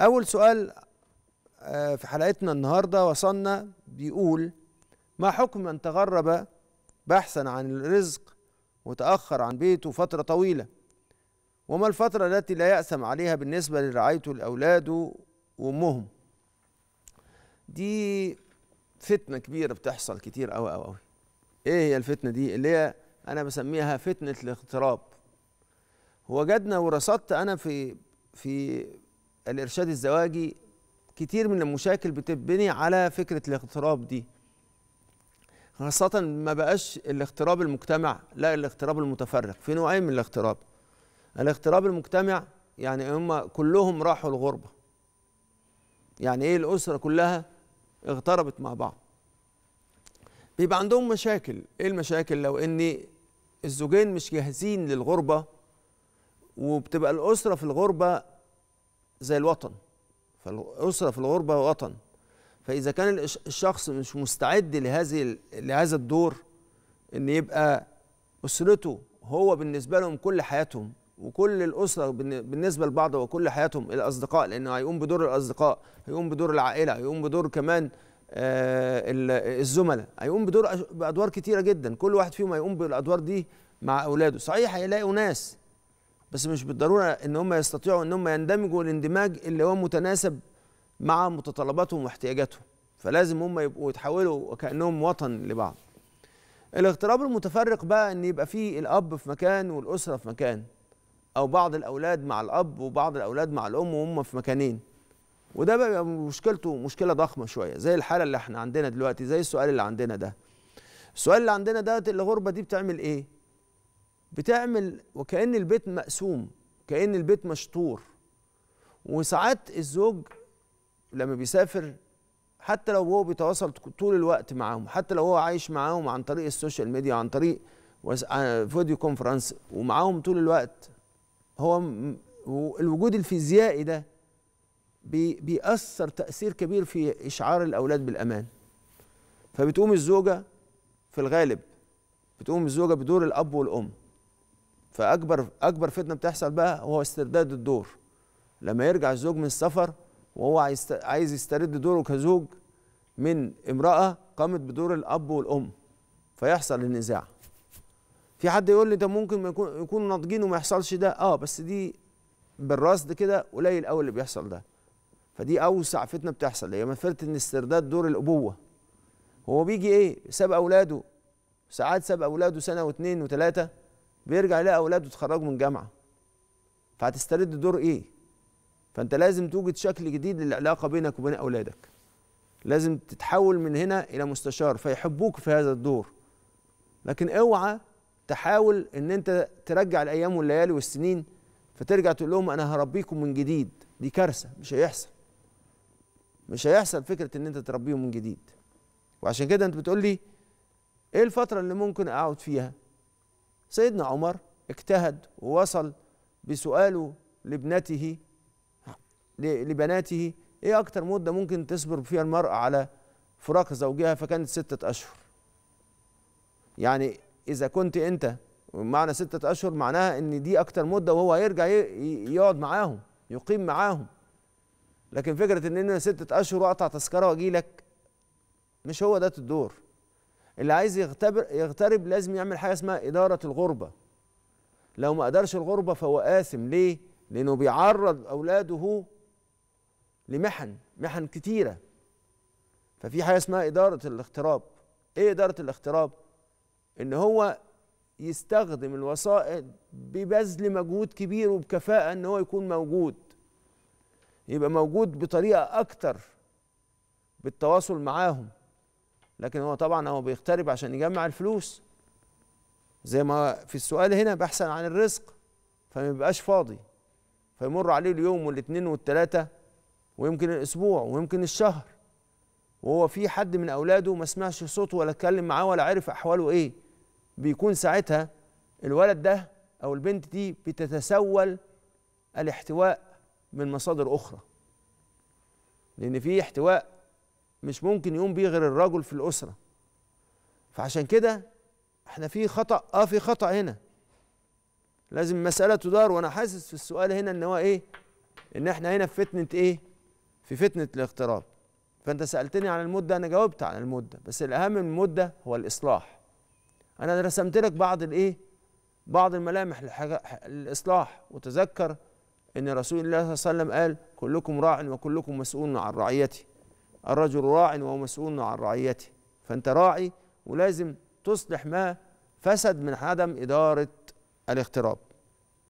أول سؤال آه، في حلقتنا النهاردة وصلنا بيقول ما حكم من تغرب بحثا عن الرزق وتأخر عن بيته فترة طويلة وما الفترة التي لا يأسم عليها بالنسبة لرعايته لأولاده وأمهم دي فتنة كبيرة بتحصل كتير أوي أوي أوي إيه هي الفتنة دي اللي هي أنا بسميها فتنة الاغتراب وجدنا ورصدت أنا في في الارشاد الزواجي كتير من المشاكل بتبني على فكره الاغتراب دي خاصه ما بقاش الاغتراب المجتمع لا الاغتراب المتفرق في نوعين من الاغتراب الاغتراب المجتمع يعني هم كلهم راحوا الغربه يعني ايه الاسره كلها اغتربت مع بعض بيبقى عندهم مشاكل ايه المشاكل لو ان الزوجين مش جاهزين للغربه وبتبقى الاسره في الغربه زي الوطن فالأسرة في الغربة وطن فإذا كان الشخص مش مستعد لهذه لهذا الدور إن يبقى أسرته هو بالنسبة لهم كل حياتهم وكل الأسرة بالنسبة لبعض وكل حياتهم الأصدقاء لأنه هيقوم بدور الأصدقاء هيقوم بدور العائلة هيقوم بدور كمان آه، الزملاء هيقوم بدور بأدوار كتيرة جدا كل واحد فيهم هيقوم بالأدوار دي مع أولاده صحيح هيلاقوا ناس بس مش بالضروره ان هم يستطيعوا ان هم يندمجوا الاندماج اللي هو متناسب مع متطلباتهم واحتياجاتهم فلازم هم يبقوا يتحولوا وكانهم وطن لبعض الاغتراب المتفرق بقى ان يبقى فيه الاب في مكان والاسره في مكان او بعض الاولاد مع الاب وبعض الاولاد مع الام وهم في مكانين وده بقى مشكلته مشكله ضخمه شويه زي الحاله اللي احنا عندنا دلوقتي زي السؤال اللي عندنا ده السؤال اللي عندنا ده الغربه دي بتعمل ايه بتعمل وكأن البيت مقسوم كأن البيت مشطور وساعات الزوج لما بيسافر حتى لو هو بيتواصل طول الوقت معاهم حتى لو هو عايش معاهم عن طريق السوشيال ميديا عن طريق آه، فيديو كونفرنس ومعاهم طول الوقت هو الوجود الفيزيائي ده بيأثر تأثير كبير في إشعار الأولاد بالأمان فبتقوم الزوجة في الغالب بتقوم الزوجة بدور الأب والأم فاكبر اكبر فتنه بتحصل بقى هو استرداد الدور لما يرجع الزوج من السفر وهو عايز عايز يسترد دوره كزوج من امراه قامت بدور الاب والام فيحصل النزاع في حد يقول لي ده ممكن ما يكون يكونوا ناضجين وما يحصلش ده اه بس دي بالرصد كده قليل قوي اللي بيحصل ده فدي اوسع فتنه بتحصل هي ان استرداد دور الابوه هو بيجي ايه ساب اولاده ساعات ساب اولاده سنه واثنين وثلاثه بيرجع لها اولاده وتخرجوا من جامعه فهتسترد دور ايه فانت لازم توجد شكل جديد للعلاقه بينك وبين اولادك لازم تتحول من هنا الى مستشار فيحبوك في هذا الدور لكن اوعى تحاول ان انت ترجع الايام والليالي والسنين فترجع تقول لهم انا هربيكم من جديد دي كارثه مش هيحصل مش هيحصل فكره ان انت تربيهم من جديد وعشان كده انت بتقول لي ايه الفتره اللي ممكن اقعد فيها سيدنا عمر اجتهد ووصل بسؤاله لابنته لبناته ايه اكتر مده ممكن تصبر فيها المراه على فراق زوجها فكانت سته اشهر يعني اذا كنت انت معنى ستة أشهر معناها إن دي أكتر مدة وهو هيرجع يقعد معاهم يقيم معاهم لكن فكرة إن أنا ستة أشهر وأقطع تذكرة وأجي لك مش هو ده الدور اللي عايز يغتبر يغترب لازم يعمل حاجه اسمها اداره الغربه لو ما قدرش الغربه فهو آثم ليه؟ لأنه بيعرض أولاده لمحن محن كتيرة ففي حاجة اسمها إدارة الاغتراب إيه إدارة الاغتراب؟ إن هو يستخدم الوسائل ببذل مجهود كبير وبكفاءة إن هو يكون موجود يبقى موجود بطريقة أكتر بالتواصل معاهم لكن هو طبعا هو بيغترب عشان يجمع الفلوس زي ما في السؤال هنا بحثا عن الرزق فما بيبقاش فاضي فيمر عليه اليوم والاثنين والثلاثة ويمكن الأسبوع ويمكن الشهر وهو في حد من أولاده ما سمعش صوته ولا اتكلم معاه ولا عرف أحواله إيه بيكون ساعتها الولد ده أو البنت دي بتتسول الاحتواء من مصادر أخرى لأن في احتواء مش ممكن يقوم بيه غير الرجل في الاسره فعشان كده احنا في خطا اه في خطا هنا لازم المساله تدار وانا حاسس في السؤال هنا ان هو ايه ان احنا هنا في فتنه ايه في فتنه الاغتراب فانت سالتني عن المده انا جاوبت عن المده بس الاهم من المده هو الاصلاح انا رسمت لك بعض الايه بعض الملامح الاصلاح وتذكر ان رسول الله صلى الله عليه وسلم قال كلكم راع وكلكم مسؤول عن رعيته الرجل راع ومسؤول مسؤول عن رعيته فأنت راعي ولازم تصلح ما فسد من عدم إدارة الاغتراب